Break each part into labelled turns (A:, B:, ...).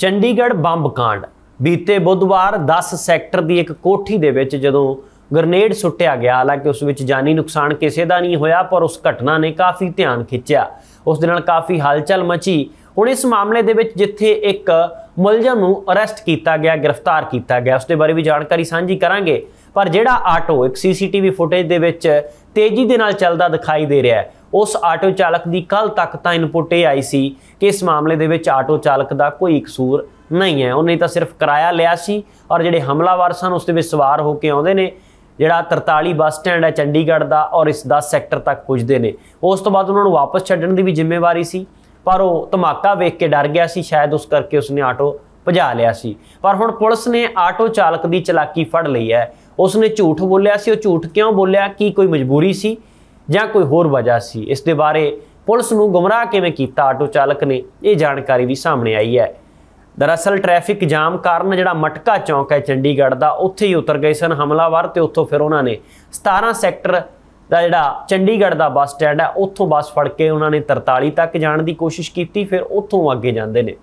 A: Chandigarh bomb ਕਾਂਡ ਬੀਤੇ ਬੁੱਧਵਾਰ 10 ਸੈਕਟਰ ਦੀ ਇੱਕ ਕੋਠੀ ਦੇ ਵਿੱਚ ਜਦੋਂ ਗ੍ਰਨੇਡ ਸੁੱਟਿਆ ਗਿਆ ਹਾਲਾਂਕਿ ਉਸ ਵਿੱਚ ਜਾਨੀ ਨੁਕਸਾਨ ਕਿਸੇ ਦਾ ਨਹੀਂ ਹੋਇਆ ਪਰ ਉਸ ਘਟਨਾ ਨੇ ਕਾਫੀ ਧਿਆਨ ਖਿੱਚਿਆ ਉਸ ਦੇ ਨਾਲ ਕਾਫੀ ਹਲਚਲ ਮਚੀ ਹੁਣ ਇਸ ਮਾਮਲੇ ਦੇ ਵਿੱਚ ਜਿੱਥੇ ਇੱਕ ਮੁਲਜ਼ਮ ਨੂੰ ਅਰੈਸਟ ਕੀਤਾ ਗਿਆ ਗ੍ਰਿਫਤਾਰ ਕੀਤਾ ਗਿਆ ਉਸ ਦੇ ਬਾਰੇ ਵੀ ਜਾਣਕਾਰੀ ਸਾਂਝੀ ਕਰਾਂਗੇ ਪਰ ਜਿਹੜਾ ਆਟੋ ਇੱਕ ਸੀਸੀਟੀਵੀ ਫੁਟੇਜ ਦੇ ਵਿੱਚ ਤੇਜ਼ੀ ਦੇ ਨਾਲ ਚੱਲਦਾ ਦਿਖਾਈ ਦੇ ਰਿਹਾ ਹੈ ਉਸ ਆਟੋ ਚਾਲਕ ਦੀ ਕੱਲ ਤੱਕ ਤਾਂ ਇਨਪੁਟ ਇਹ ਆਈ ਸੀ ਕਿ ਇਸ ਮਾਮਲੇ ਦੇ ਵਿੱਚ ਆਟੋ ਚਾਲਕ ਦਾ ਕੋਈ ਕਸੂਰ ਨਹੀਂ ਹੈ ਉਹਨੇ ਤਾਂ ਸਿਰਫ ਕਿਰਾਇਆ ਲਿਆ ਸੀ ਔਰ ਜਿਹੜੇ ਹਮਲਾਵਰ ਸਨ ਉਸ ਦੇ ਵਿੱਚ ਸਵਾਰ ਹੋ ਕੇ ਆਉਂਦੇ ਨੇ ਜਿਹੜਾ 43 ਬੱਸ ਸਟੈਂਡ ਹੈ ਚੰਡੀਗੜ੍ਹ ਦਾ ਔਰ ਇਸ ਦਾ ਸੈਕਟਰ ਤੱਕ ਪੁੱਜਦੇ ਨੇ ਉਸ ਤੋਂ ਬਾਅਦ ਉਹਨਾਂ ਨੂੰ ਵਾਪਸ ਛੱਡਣ ਦੀ ਵੀ ਜ਼ਿੰਮੇਵਾਰੀ ਸੀ ਪਰ ਉਹ ਧਮਾਕਾ ਵੇਖ ਕੇ ਡਰ ਗਿਆ ਸੀ ਸ਼ਾਇਦ ਉਸ ਕਰਕੇ ਉਸਨੇ ਆਟੋ ਭਜਾ ਲਿਆ ਸੀ ਪਰ ਹੁਣ ਪੁਲਿਸ ਨੇ ਆਟੋ ਚਾਲਕ ਦੀ ਚਲਾਕੀ ਫੜ ਲਈ ਹੈ ਉਸਨੇ ਝੂਠ ਬੋਲਿਆ ਸੀ ਉਹ ਝੂਠ ਕਿਉਂ ਬੋਲਿਆ ਕੀ ਕੋਈ ਮਜਬੂਰੀ ਸੀ ਜਾਂ ਕੋਈ ਹੋਰ ਵਜ੍ਹਾ ਸੀ ਇਸ ਦੇ ਬਾਰੇ ਪੁਲਿਸ ਨੂੰ ਗੁੰਮਰਾਹ ਕਿਵੇਂ ਕੀਤਾ ਆਟੋ ਚਾਲਕ ਨੇ ਇਹ ਜਾਣਕਾਰੀ ਵੀ ਸਾਹਮਣੇ ਆਈ ਹੈ ਦਰਅਸਲ ਟ੍ਰੈਫਿਕ ਜਾਮ ਕਾਰਨ ਜਿਹੜਾ ਮਟਕਾ ਚੌਂਕ ਹੈ ਚੰਡੀਗੜ੍ਹ ਦਾ ਉੱਥੇ ਹੀ ਉਤਰ ਗਏ ਸਨ ਹਮਲਾਵਰ ਤੇ ਉੱਥੋਂ ਫਿਰ ਉਹਨਾਂ ਨੇ 17 ਸੈਕਟਰ ਦਾ ਜਿਹੜਾ ਚੰਡੀਗੜ੍ਹ ਦਾ ਬੱਸ ਸਟੈਂਡ ਹੈ ਉੱਥੋਂ ਬੱਸ ਫੜ ਕੇ ਉਹਨਾਂ ਨੇ 43 ਤੱਕ ਜਾਣ ਦੀ ਕੋਸ਼ਿਸ਼ ਕੀਤੀ ਫਿਰ ਉੱਥੋਂ ਅੱਗੇ ਜਾਂਦੇ ਨੇ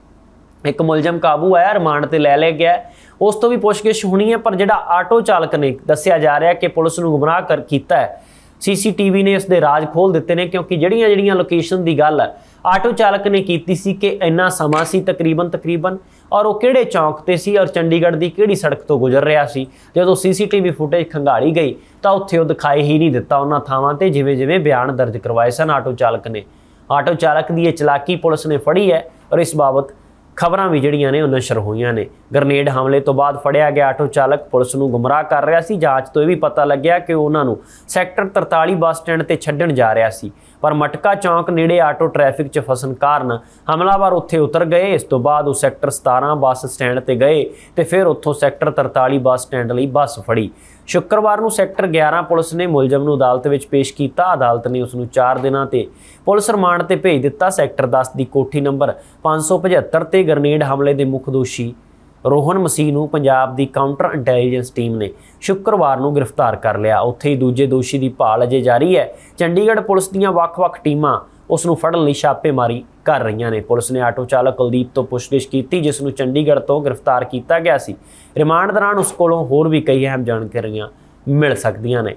A: ਇੱਕ ਮੁਲਜ਼ਮ ਕਾਬੂ ਆਇਆ ਰਿਮਾਂਡ ਤੇ ਲੈ ਲਿਆ ਗਿਆ ਉਸ ਤੋਂ ਵੀ ਪੁੱਛਗਿੱਛ ਹੋਣੀ ਹੈ ਪਰ ਜਿਹੜਾ ਆਟੋ ਚਾਲਕ ਨੇ ਦੱਸਿਆ ਜਾ ਰਿਹਾ ਕਿ ਪੁਲਿਸ ਨੂੰ ਗੁੰਮਰਾਹ ਕਰ ਕੀਤਾ ਹੈ ਸੀਸੀਟੀਵੀ ਨੇ ਇਸ ਦੇ ਰਾਜ ਖੋਲ ਦਿੱਤੇ ਨੇ ਕਿਉਂਕਿ ਜਿਹੜੀਆਂ ਜਿਹੜੀਆਂ ਲੋਕੇਸ਼ਨ ਦੀ ਗੱਲ ਹੈ ਆਟੋ ਚਾਲਕ ਨੇ ਕੀਤੀ ਸੀ ਕਿ ਇੰਨਾ ਸਮਾਂ ਸੀ ਤਕਰੀਬਨ ਤਕਰੀਬਨ ਔਰ ਉਹ ਕਿਹੜੇ ਚੌਂਕ ਤੇ ਸੀ ਔਰ ਚੰਡੀਗੜ੍ਹ ਦੀ ਕਿਹੜੀ ਸੜਕ ਤੋਂ ਗੁਜ਼ਰ ਰਿਹਾ ਸੀ ਜਦੋਂ ਸੀਸੀਟੀਵੀ ਫੁਟੇਜ ਖੰਗਾਲੀ ਗਈ ਤਾਂ ਉੱਥੇ ਉਹ ਦਿਖਾਈ ਹੀ ਨਹੀਂ ਦਿੱਤਾ ਉਹਨਾਂ ਥਾਵਾਂ ਤੇ ਜਿਵੇਂ-ਜਿਵੇਂ ਬਿਆਨ ਦਰਜ ਕਰਵਾਏ ਸਨ ਆਟੋ ਚਾਲਕ ਨੇ ਆਟੋ ਚਾਲਕ ਦੀ ਇਹ ਚਲਾਕੀ ਪੁਲਿਸ ਨੇ ਫੜੀ ਹੈ ਔਰ ਇਸ ਬਾਬਤ ਖਬਰਾਂ ਵੀ ਜਿਹੜੀਆਂ ਨੇ ਉਹ ਨਸ਼ਰ ਹੋਈਆਂ ਨੇ ਗ੍ਰਨੇਡ ਹਮਲੇ ਤੋਂ ਬਾਅਦ ਫੜਿਆ ਗਿਆ ਆਟੋ ਚਾਲਕ ਪੁਲਿਸ ਨੂੰ ਗੁੰਮਰਾਹ ਕਰ ਰਿਹਾ ਸੀ ਜਾਂਚ ਤੋਂ ਇਹ ਵੀ ਪਤਾ ਲੱਗਿਆ ਕਿ ਉਹਨਾਂ ਨੂੰ ਸੈਕਟਰ 43 ਬੱਸ ਸਟੈਂਡ ਤੇ ਛੱਡਣ ਜਾ ਰਿਹਾ ਸੀ ਪਰ ਮਟਕਾ ਚੌਂਕ ਨੇੜੇ ਆਟੋ ਟ੍ਰੈਫਿਕ 'ਚ ਫਸਣ ਕਾਰਨ ਹਮਲਾਵਰ ਉੱਥੇ ਉਤਰ ਗਏ ਇਸ ਤੋਂ ਬਾਅਦ ਉਹ ਸੈਕਟਰ 17 ਬੱਸ ਸਟੈਂਡ ਤੇ ਗਏ ਤੇ ਫਿਰ ਉੱਥੋਂ ਸੈਕਟਰ 43 ਬੱਸ ਸਟੈਂਡ ਲਈ ਬੱਸ ਫੜੀ ਸ਼ੁੱਕਰਵਾਰ ਨੂੰ ਸੈਕਟਰ 11 ਪੁਲਿਸ ਨੇ ਮੁਲਜ਼ਮ ਨੂੰ ਅਦਾਲਤ ਵਿੱਚ ਪੇਸ਼ ਕੀਤਾ ਅਦਾਲਤ ਨੇ ਉਸ ਨੂੰ 4 ਦਿਨਾਂ ਤੇ ਪੁਲਿਸ ਰਿਮਾਂਡ ਤੇ ਭੇਜ ਦਿੱਤਾ ਸੈਕਟਰ 10 ਦੀ ਕੋਠੀ ਨੰਬਰ 575 ਤੇ ਗ੍ਰਨੇਡ ਹਮਲੇ ਦੇ ਮੁੱਖ ਦੋਸ਼ੀ ਰੋਹਨ ਮਸੀਹ ਨੂੰ ਪੰਜਾਬ ਦੀ ਕਾਊਂਟਰ ਇੰਟੈਲੀਜੈਂਸ ਟੀਮ ਨੇ ਸ਼ੁੱਕਰਵਾਰ ਨੂੰ ਗ੍ਰਿਫਤਾਰ ਕਰ ਲਿਆ ਉੱਥੇ ਹੀ ਦੂਜੇ ਦੋਸ਼ੀ ਦੀ ਭਾਲ ਅਜੇ ਜਾਰੀ ਹੈ ਚੰਡੀਗੜ੍ਹ ਪੁਲਿਸ ਦੀਆਂ ਵੱਖ-ਵੱਖ ਟੀਮਾਂ ਉਸ ਨੂੰ ਫੜਨ ਲਈ ਛਾਪੇਮਾਰੀ ਕਰ ਰਹੀਆਂ ਨੇ ਪੁਲਿਸ ਨੇ ਆਟੋ ਚਾਲਕ ਕੁਲਦੀਪ ਤੋਂ ਪੁੱਛਗਿੱਛ ਕੀਤੀ ਜਿਸ ਨੂੰ ਚੰਡੀਗੜ੍ਹ ਤੋਂ ਗ੍ਰਿਫਤਾਰ ਕੀਤਾ ਗਿਆ ਸੀ ਰਿਮਾਂਡ ਦੌਰਾਨ ਉਸ ਕੋਲੋਂ ਹੋਰ ਵੀ ਕਈ ਅਹਿਮ ਜਾਣਕਾਰੀਆਂ ਮਿਲ ਸਕਦੀਆਂ ਨੇ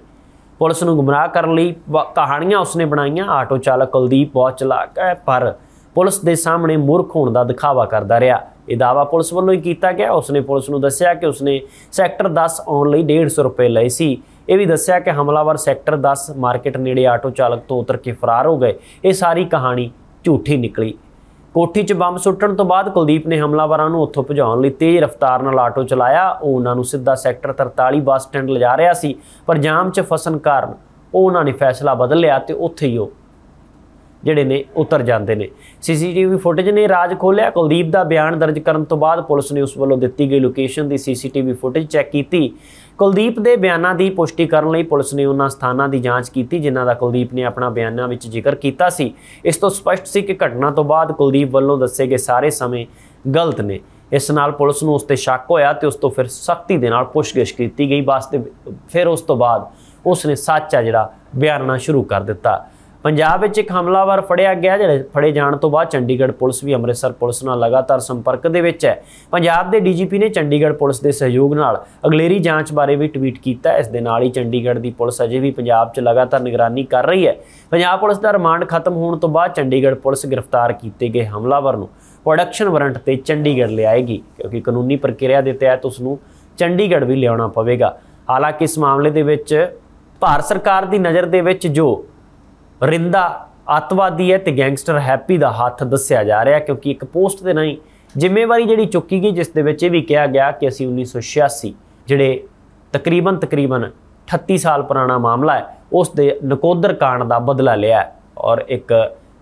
A: ਪੁਲਿਸ ਨੂੰ ਗੁੰਮਰਾਹ ਕਰਨ ਲਈ ਕਹਾਣੀਆਂ ਉਸਨੇ ਬਣਾਈਆਂ ਆਟੋ ਚਾਲਕ ਕੁਲਦੀਪ ਬਹੁਤ ਚਲਾਕ ਹੈ ਪਰ ਪੁਲਿਸ ਦੇ ਸਾਹਮਣੇ ਮੂਰਖ ਹੋਣ ਦਾ ਦਿਖਾਵਾ ਕਰਦਾ ਰਿਹਾ ਇਹ ਦਾਵਾ ਪੁਲਿਸ ਵੱਲੋਂ ਹੀ ਕੀਤਾ ਗਿਆ ਉਸਨੇ ਪੁਲਿਸ ਨੂੰ ਦੱਸਿਆ ਕਿ ਉਸਨੇ ਸੈਕਟਰ 10 ਆਉਣ ਲਈ 150 ਰੁਪਏ ਲਏ ਸੀ ਇਹ ਵੀ ਦੱਸਿਆ ਕਿ ਹਮਲਾਵਰ ਸੈਕਟਰ 10 ਮਾਰਕੀਟ ਨੇੜੇ ਆਟੋ ਚਾਲਕ ਤੋਂ ਉਤਰ ਕੇ ਫਰਾਰ ਹੋ ਗਏ ਇਹ ਸਾਰੀ ਕਹਾਣੀ ਝੂਠੀ ਨਿਕਲੀ ਕੋਠੀ 'ਚ ਬੰਬ ਸੁੱਟਣ ਤੋਂ ਬਾਅਦ ਕੁਲਦੀਪ ਨੇ ਹਮਲਾਵਰਾਂ ਨੂੰ ਉੱਥੋਂ ਭਜਾਉਣ ਲਈ ਤੇਜ਼ ਰਫ਼ਤਾਰ ਨਾਲ ਆਟੋ ਚਲਾਇਆ ਉਹ ਉਹਨਾਂ ਨੂੰ ਸਿੱਧਾ ਸੈਕਟਰ 43 ਬੱਸ ਸਟੈਂਡ ਲਿਜਾ ਰਿਹਾ ਸੀ ਪਰ ਜਾਮ 'ਚ ਫਸਣ ਕਾਰਨ ਉਹ ਉਹਨਾਂ ਨੇ ਫੈਸਲਾ ਬਦਲ ਲਿਆ ਤੇ ਉੱਥੇ ਹੀ ਉਹ ਜਿਹੜੇ ਨੇ ਉਤਰ ਜਾਂਦੇ ਨੇ ਸੀਸੀਟੀਵੀ ਫੁਟੇਜ ਨੇ ਰਾਜ ਖੋਲਿਆ ਕੁਲਦੀਪ ਦਾ ਬਿਆਨ ਦਰਜ ਕਰਨ ਤੋਂ ਬਾਅਦ ਪੁਲਿਸ ਨੇ ਉਸ ਵੱਲੋਂ ਦਿੱਤੀ ਗਈ ਲੋਕੇਸ਼ਨ ਦੀ ਸੀਸੀਟੀਵੀ ਫੁਟੇਜ ਚੈੱਕ ਕੀਤੀ ਕੁਲਦੀਪ ਦੇ ਬਿਆਨਾਂ ਦੀ ਪੁਸ਼ਟੀ ਕਰਨ ਲਈ ਪੁਲਿਸ ਨੇ ਉਹਨਾਂ ਸਥਾਨਾਂ ਦੀ ਜਾਂਚ ਕੀਤੀ ਜਿਨ੍ਹਾਂ ਦਾ ਕੁਲਦੀਪ ਨੇ ਆਪਣਾ ਬਿਆਨਾਂ ਵਿੱਚ ਜ਼ਿਕਰ ਕੀਤਾ ਸੀ ਇਸ ਤੋਂ ਸਪਸ਼ਟ ਸੀ ਕਿ ਘਟਨਾ ਤੋਂ ਬਾਅਦ ਕੁਲਦੀਪ ਵੱਲੋਂ ਦੱਸੇ ਗਏ ਸਾਰੇ ਸਮੇਂ ਗਲਤ ਨੇ ਇਸ ਨਾਲ ਪੁਲਿਸ ਨੂੰ ਉਸ ਤੇ ਸ਼ੱਕ ਹੋਇਆ ਤੇ ਉਸ ਤੋਂ ਫਿਰ ਸਖਤੀ ਦੇ ਨਾਲ ਪੁੱਛਗਿੱਛ ਕੀਤੀ ਗਈ ਵਾਸਤੇ ਫਿਰ ਉਸ ਤੋਂ ਬਾਅਦ ਉਸ ਨੇ ਸੱਚਾ ਜਿਹੜਾ ਬਿਆਨਣਾ ਸ਼ੁਰੂ ਕਰ ਦਿੱਤਾ ਪੰਜਾਬ ਵਿੱਚ ਇੱਕ ਹਮਲਾਵਰ ਫੜਿਆ ਗਿਆ ਜਿਹੜੇ ਫੜੇ ਜਾਣ ਤੋਂ ਬਾਅਦ ਚੰਡੀਗੜ੍ਹ ਪੁਲਿਸ ਵੀ ਅੰਮ੍ਰਿਤਸਰ ਪੁਲਿਸ ਨਾਲ ਲਗਾਤਾਰ ਸੰਪਰਕ ਦੇ ਵਿੱਚ ਹੈ ਪੰਜਾਬ ਦੇ ਡੀਜੀਪੀ ਨੇ ਚੰਡੀਗੜ੍ਹ ਪੁਲਿਸ ਦੇ ਸਹਿਯੋਗ ਨਾਲ ਅਗਲੇਰੀ ਜਾਂਚ ਬਾਰੇ ਵੀ ਟਵੀਟ ਕੀਤਾ ਇਸ ਦੇ ਨਾਲ ਹੀ ਚੰਡੀਗੜ੍ਹ ਦੀ ਪੁਲਿਸ ਅਜੇ ਵੀ ਪੰਜਾਬ 'ਚ ਲਗਾਤਾਰ ਨਿਗਰਾਨੀ ਕਰ ਰਹੀ ਹੈ ਪੰਜਾਬ ਪੁਲਿਸ ਦਾ ਰਿਮਾਂਡ ਖਤਮ ਹੋਣ ਤੋਂ ਬਾਅਦ ਚੰਡੀਗੜ੍ਹ ਪੁਲਿਸ ਗ੍ਰਿਫਤਾਰ ਕੀਤੇ ਗਏ ਹਮਲਾਵਰ ਨੂੰ ਪ੍ਰੋਡਕਸ਼ਨ ਵਾਰੰਟ ਤੇ ਚੰਡੀਗੜ੍ਹ ਲਿਆਏਗੀ ਕਿਉਂਕਿ ਕਾਨੂੰਨੀ ਪ੍ਰਕਿਰਿਆ ਦੇ ਤਹਿਤ ਉਸ ਨੂੰ ਚੰਡੀਗੜ੍ਹ ਵੀ ਲਿਆਉਣਾ ਪਵੇਗਾ ਹਾਲਾਂਕਿ ਇਸ ਮਾਮਲੇ ਦੇ ਵਿੱਚ ਭਾਰਤ ਸਰਕਾਰ ਦੀ ਨਜ਼ਰ ਦੇ ਵਿੱਚ ਜੋ ਰਿੰਦਾ ਅਤਵਾਦੀ ਹੈ ਤੇ ਗੈਂਗਸਟਰ ਹੈਪੀ ਦਾ ਹੱਥ ਦੱਸਿਆ ਜਾ ਰਿਹਾ ਕਿਉਂਕਿ ਇੱਕ ਪੋਸਟ ਦੇ ਨਹੀਂ ਜ਼ਿੰਮੇਵਾਰੀ ਜਿਹੜੀ ਚੁੱਕੀ ਗਈ ਜਿਸ ਦੇ ਵਿੱਚ ਇਹ ਵੀ ਕਿਹਾ ਗਿਆ ਕਿ ਅਸੀਂ 1986 ਜਿਹੜੇ ਤਕਰੀਬਨ ਤਕਰੀਬਨ 38 ਸਾਲ ਪੁਰਾਣਾ ਮਾਮਲਾ ਹੈ ਉਸ ਦੇ ਨਕੋਦਰ ਕਾਂਡ ਦਾ ਬਦਲਾ ਲਿਆ ਔਰ ਇੱਕ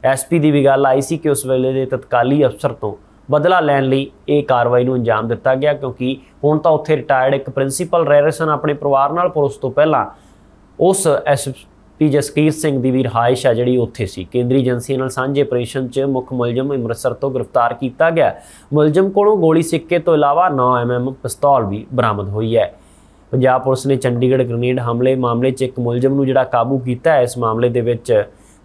A: ਐਸਪੀ ਦੀ ਵੀ ਗੱਲ ਆਈ ਸੀ ਕਿ ਉਸ ਵੇਲੇ ਦੇ ਤਤਕਾਲੀ ਅਫਸਰ ਤੋਂ ਬਦਲਾ ਲੈਣ ਲਈ ਇਹ ਕਾਰਵਾਈ ਨੂੰ ਅੰਜਾਮ ਦਿੱਤਾ ਗਿਆ ਕਿਉਂਕਿ ਹੁਣ ਤਾਂ ਉੱਥੇ ਰਿਟਾਇਰਡ ਇੱਕ ਪ੍ਰਿੰਸੀਪਲ ਰਹਿ ਰਹੇ ਸਨ ਆਪਣੇ ਪਰਿਵਾਰ ਨਾਲ ਪਰ ਤੋਂ ਪਹਿਲਾਂ ਉਸ ਪੀ ਜਸਕੀਰ ਸਿੰਘ ਦੀ ਵੀ ਰਹਾਇਸ਼ ਹੈ ਜਿਹੜੀ ਉੱਥੇ ਸੀ ਕੇਂਦਰੀ ਏਜੰਸੀਆਂ ਨਾਲ ਸਾਂਝੇ ਆਪਰੇਸ਼ਨ 'ਚ ਮੁੱਖ ਮੁਲਜ਼ਮ ਅੰਮ੍ਰਿਤਸਰ ਤੋਂ ਗ੍ਰਿਫਤਾਰ ਕੀਤਾ ਗਿਆ ਮੁਲਜ਼ਮ ਕੋਲੋਂ ਗੋਲੀ ਸਿੱਕੇ ਤੋਂ ਇਲਾਵਾ 9 ਐਮਐਮ ਪਿਸਤੌਲ ਵੀ ਬਰਾਮਦ ਹੋਈ ਹੈ ਪੰਜਾਬ ਪੁਲਿਸ ਨੇ ਚੰਡੀਗੜ੍ਹ ਗ੍ਰਨੇਡ ਹਮਲੇ ਮਾਮਲੇ 'ਚ ਇੱਕ ਮੁਲਜ਼ਮ ਨੂੰ ਜਿਹੜਾ ਕਾਬੂ ਕੀਤਾ ਹੈ ਇਸ ਮਾਮਲੇ ਦੇ ਵਿੱਚ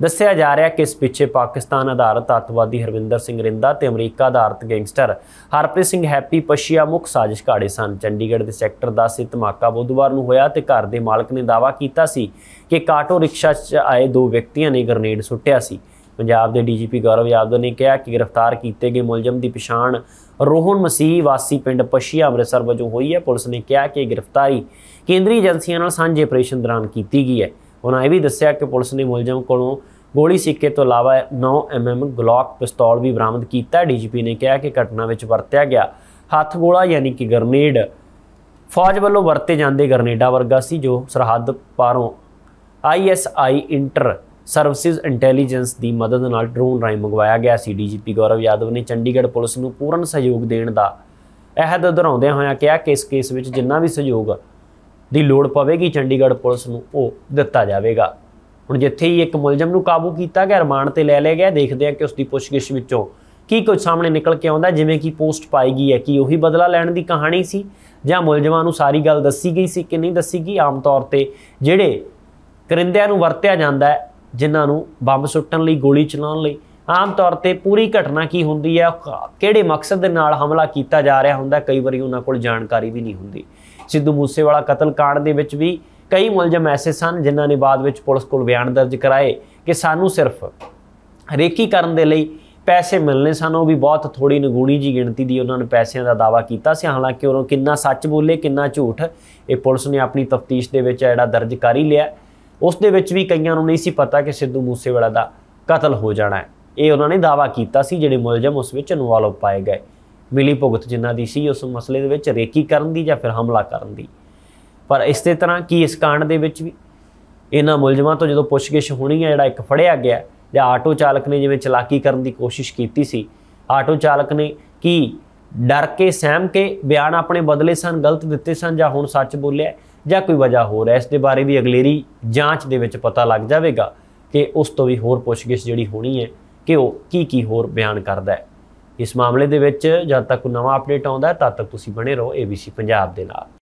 A: ਦੱਸਿਆ ਜਾ ਰਿਹਾ ਕਿ ਇਸ ਪਿੱਛੇ ਪਾਕਿਸਤਾਨ ਆਧਾਰਿਤ ਅੱਤਵਾਦੀ ਹਰਵਿੰਦਰ ਸਿੰਘ ਰਿੰਦਾ ਤੇ ਅਮਰੀਕਾ ਆਧਾਰਿਤ ਗੈਂਗਸਟਰ ਹਰਪ੍ਰੀਤ ਸਿੰਘ ਹੈਪੀ ਪਸ਼ੀਆ ਮੁੱਖ ਸਾਜ਼ਿਸ਼ ਘਾੜੇ ਸਨ ਚੰਡੀਗੜ੍ਹ ਦੇ ਸੈਕਟਰ 10 ਦੇ ਧਮਾਕਾ ਬੁੱਧਵਾਰ ਨੂੰ ਹੋਇਆ ਤੇ ਘਰ ਦੇ ਮਾਲਕ ਨੇ ਦਾਵਾ ਕੀਤਾ ਸੀ ਕਿ ਕਾਟੋ ਰਿਕਸ਼ਾ 'ਚ ਆਏ ਦੋ ਵਿਅਕਤੀਆਂ ਨੇ ਗ੍ਰਨੇਡ ਸੁੱਟਿਆ ਸੀ ਪੰਜਾਬ ਦੇ ਡੀਜੀਪੀ ਗੌਰਵ ਯਾਦਵ ਨੇ ਕਿਹਾ ਕਿ ਗ੍ਰਿਫਤਾਰ ਕੀਤੇ ਗਏ ਮੁਲਜ਼ਮ ਦੀ ਪਛਾਣ ਰੋਹਨ ਮਸੀਹ ਵਾਸੀ ਪਿੰਡ ਪਸ਼ੀਆ ਅੰਮ੍ਰਿਤਸਰ ਵਜੋਂ ਹੋਈ ਹੈ ਪੁਲਿਸ ਨੇ ਕਿਹਾ ਕਿ ਗ੍ਰਿਫਤਾਰੀ ਕੇਂਦਰੀ ਏਜੰਸੀਆਂ ਨਾਲ ਸਾਂਝੇ ਆਪਰੇਸ਼ਨ ਦੌਰਾਨ ਕੀਤੀ ਗਈ ਹੈ ਉਹਨਾਂ ਇਹ ਵੀ ਦੱਸਿਆ ਕਿ ਪੁਲਿਸ ਨੇ ਮੁਲਜ਼ਮ ਕੋਲੋਂ ਗੋਲੀ ਸਿੱਕੇ ਤੋਂ ਇਲਾਵਾ 9 ਐਮਐਮ ਗਲੌਕ ਪਿਸਤੌਲ ਵੀ ਬਰਾਮਦ ਕੀਤਾ ਡੀਜੀਪੀ ਨੇ ਕਿਹਾ ਕਿ ਘਟਨਾ ਵਿੱਚ ਵਰਤਿਆ ਗਿਆ ਹੱਥ ਗੋਲਾ ਯਾਨੀ ਕਿ ਗਰਨੇਡ ਫੌਜ ਵੱਲੋਂ ਵਰਤੇ ਜਾਂਦੇ ਗਰਨੇਡਾ ਵਰਗਾ ਸੀ ਜੋ ਸਰਹੱਦ ਪਾਰੋਂ ਆਈਐਸਆਈ ਇੰਟਰ ਸਰਵਿਸਿਜ਼ ਇੰਟੈਲੀਜੈਂਸ ਦੀ ਮਦਦ ਨਾਲ ਡਰੋਨ ਰਾਹੀਂ ਮੰਗਵਾਇਆ ਗਿਆ ਸੀ ਡੀਜੀਪੀ ਗੌਰਵ ਯਾਦਵ ਨੇ ਚੰਡੀਗੜ੍ਹ ਪੁਲਿਸ ਨੂੰ ਪੂਰਨ ਸਹਿਯੋਗ ਦੇਣ ਦਾ ਅਹਿਦ ਦੁਹਰਾਉਂਦਿਆਂ ਹੋਇਆਂ ਕਿਹਾ ਕਿ ਇਸ ਕੇਸ ਵਿੱਚ ਜਿੰਨਾ ਵੀ ਸਹਿਯੋਗ ਦੀ ਲੋੜ ਪਵੇਗੀ ਚੰਡੀਗੜ੍ਹ ਪੁਲਿਸ ਨੂੰ ਉਹ ਦਿੱਤਾ ਜਾਵੇਗਾ ਹੁਣ ਜਿੱਥੇ ਹੀ ਇੱਕ ਮੁਲਜ਼ਮ ਨੂੰ ਕਾਬੂ ਕੀਤਾ ਗਿਆ ਰਮਾਨ ਤੇ ਲੈ ਲਿਆ ਗਿਆ ਦੇਖਦੇ ਆ ਕਿ ਉਸ ਦੀ ਪੁੱਛਗਿੱਛ ਵਿੱਚੋਂ ਕੀ ਕੁਝ ਸਾਹਮਣੇ ਨਿਕਲ ਕੇ ਆਉਂਦਾ ਜਿਵੇਂ ਕਿ ਪੋਸਟ ਪਾਈ ਗਈ ਹੈ ਕਿ ਉਹੀ ਬਦਲਾ ਲੈਣ ਦੀ ਕਹਾਣੀ ਸੀ ਜਾਂ ਮੁਲਜ਼ਮਾਂ ਨੂੰ ਸਾਰੀ ਗੱਲ ਦੱਸੀ ਗਈ ਸੀ ਕਿ ਨਹੀਂ ਦੱਸੀ ਗਈ ਆਮ ਤੌਰ ਤੇ ਜਿਹੜੇ ਕਰਿੰਦਿਆਂ ਨੂੰ ਵਰਤਿਆ ਜਾਂਦਾ ਹੈ ਜਿਨ੍ਹਾਂ ਨੂੰ ਬੰਬ ਸੁੱਟਣ ਲਈ ਗੋਲੀ ਚਲਾਉਣ ਲਈ ਆਮ ਤੌਰ ਤੇ ਪੂਰੀ ਘਟਨਾ ਕੀ ਹੁੰਦੀ ਹੈ ਕਿਹੜੇ ਮਕਸਦ ਦੇ ਨਾਲ ਹਮਲਾ ਕੀਤਾ ਜਾ ਰਿਹਾ ਹੁੰਦਾ ਕਈ ਵਾਰੀ ਉਹਨਾਂ ਕੋਲ ਜਾਣਕਾਰੀ ਵੀ ਨਹੀਂ ਹੁੰਦੀ ਸਿੱਧੂ ਮੂਸੇਵਾਲਾ ਕਤਲ ਕਾਂਡ ਦੇ ਵਿੱਚ ਵੀ ਕਈ ਮੁਲਜ਼ਮ ਐਸੇ ਸਨ ਜਿਨ੍ਹਾਂ ਨੇ ਬਾਅਦ ਵਿੱਚ ਪੁਲਿਸ ਕੋਲ ਬਿਆਨ ਦਰਜ ਕਰਾਏ ਕਿ ਸਾਨੂੰ ਸਿਰਫ ਰੇਕੀ ਕਰਨ ਦੇ ਲਈ ਪੈਸੇ ਮਿਲਨੇ ਸਨ ਉਹ ਵੀ ਬਹੁਤ ਥੋੜੀ ਨਗੂਣੀ ਜੀ ਗਿਣਤੀ ਦੀ ਉਹਨਾਂ ਨੇ ਪੈਸਿਆਂ ਦਾ ਦਾਵਾ ਕੀਤਾ ਸੀ ਹਾਲਾਂਕਿ ਉਹਨਾਂ ਕਿੰਨਾ ਸੱਚ ਬੋਲੇ ਕਿੰਨਾ ਝੂਠ ਇਹ ਪੁਲਿਸ ਨੇ ਆਪਣੀ ਤਫਤੀਸ਼ ਦੇ ਵਿੱਚ ਜਿਹੜਾ ਦਰਜ ਕਰ ਹੀ ਲਿਆ ਉਸ ਦੇ ਵਿੱਚ ਵੀ ਕਈਆਂ ਨੂੰ ਨਹੀਂ ਸੀ ਪਤਾ ਕਿ ਸਿੱਧੂ ਮੂਸੇਵਾਲਾ ਦਾ ਕਤਲ ਹੋ ਜਾਣਾ ਹੈ ਇਹ ਉਹਨਾਂ ਨੇ ਦਾਵਾ ਕੀਤਾ ਸੀ ਜਿਹੜੇ ਮੁਲਜ਼ਮ ਉਸ ਵਿੱਚ ਇਨਵੋਲਵ ਪਾਏ ਗਏ ਮਿਲੀ ਭੁਗਤ ਜਿੰਨਾ ਦੀ ਸੀ ਉਸ ਮਸਲੇ ਦੇ ਵਿੱਚ ਰੇਕੀ ਕਰਨ ਦੀ ਜਾਂ ਫਿਰ ਹਮਲਾ ਕਰਨ ਦੀ ਪਰ ਇਸੇ ਤਰ੍ਹਾਂ ਕੀ ਇਸ ਕਾਂਡ ਦੇ ਵਿੱਚ ਵੀ ਇਹਨਾਂ ਮੁਲਜ਼ਮਾਂ ਤੋਂ ਜਦੋਂ ਪੁੱਛਗਿਛ ਹੋਣੀ ਹੈ ਜਿਹੜਾ ਇੱਕ ਫੜਿਆ ਗਿਆ ਜਾਂ ਆਟੋ ਚਾਲਕ ਨੇ ਜਿਵੇਂ ਚਲਾਕੀ ਕਰਨ ਦੀ ਕੋਸ਼ਿਸ਼ ਕੀਤੀ ਸੀ ਆਟੋ ਚਾਲਕ ਨੇ ਕੀ ਡਰ ਕੇ ਸਹਿਮ ਕੇ ਬਿਆਨ ਆਪਣੇ ਬਦਲੇ ਸਨ ਗਲਤ ਦਿੱਤੇ ਸਨ ਜਾਂ ਹੁਣ ਸੱਚ ਬੋਲਿਆ ਜਾਂ ਕੋਈ ਵਜ੍ਹਾ ਹੋਰ ਹੈ ਇਸ ਦੇ ਬਾਰੇ ਵੀ ਅਗਲੇਰੀ ਜਾਂਚ ਦੇ ਵਿੱਚ ਪਤਾ ਲੱਗ ਜਾਵੇਗਾ ਕਿ ਉਸ ਤੋਂ ਵੀ ਹੋਰ ਪੁੱਛਗਿਛ ਜਿਹੜੀ ਹੋਣੀ ਹੈ ਕਿ ਉਹ ਕੀ ਕੀ ਹੋਰ ਬਿਆਨ ਕਰਦਾ ਹੈ ਇਸ ਮਾਮਲੇ ਦੇ ਵਿੱਚ ਜਦ ਤੱਕ ਨਵਾਂ ਅਪਡੇਟ ਆਉਂਦਾ ਹੈ ਤਦ ਤੱਕ ਤੁਸੀਂ ਬਣੇ ਰਹੋ ABC ਪੰਜਾਬ ਦੇ ਨਾਲ